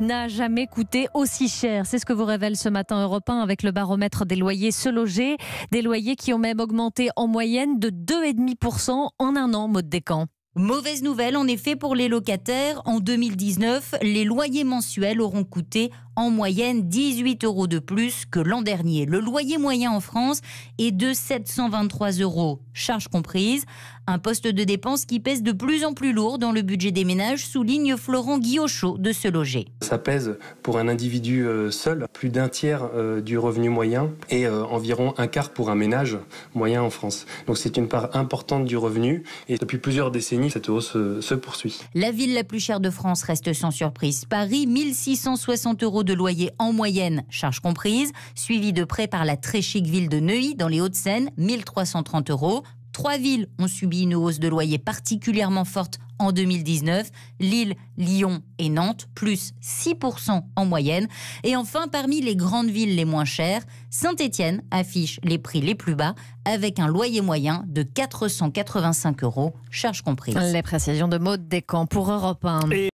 n'a jamais coûté aussi cher. C'est ce que vous révèle ce matin Europe 1 avec le baromètre des loyers se loger. Des loyers qui ont même augmenté en moyenne de 2,5% en un an, mode des Mauvaise nouvelle en effet pour les locataires. En 2019, les loyers mensuels auront coûté en moyenne 18 euros de plus que l'an dernier. Le loyer moyen en France est de 723 euros, charges comprises. Un poste de dépense qui pèse de plus en plus lourd dans le budget des ménages, souligne Florent Guillochot de Se Loger. Ça pèse pour un individu euh, seul plus d'un tiers euh, du revenu moyen et euh, environ un quart pour un ménage moyen en France. Donc c'est une part importante du revenu et depuis plusieurs décennies, cette hausse se poursuit. La ville la plus chère de France reste sans surprise Paris, 1660 euros de loyer en moyenne, charges comprises, suivi de près par la très chic ville de Neuilly dans les Hauts-de-Seine, 1330 euros. Trois villes ont subi une hausse de loyer particulièrement forte en 2019, Lille, Lyon et Nantes, plus 6% en moyenne. Et enfin, parmi les grandes villes les moins chères, Saint-Étienne affiche les prix les plus bas avec un loyer moyen de 485 euros, charges comprises. Les précisions de des pour Europe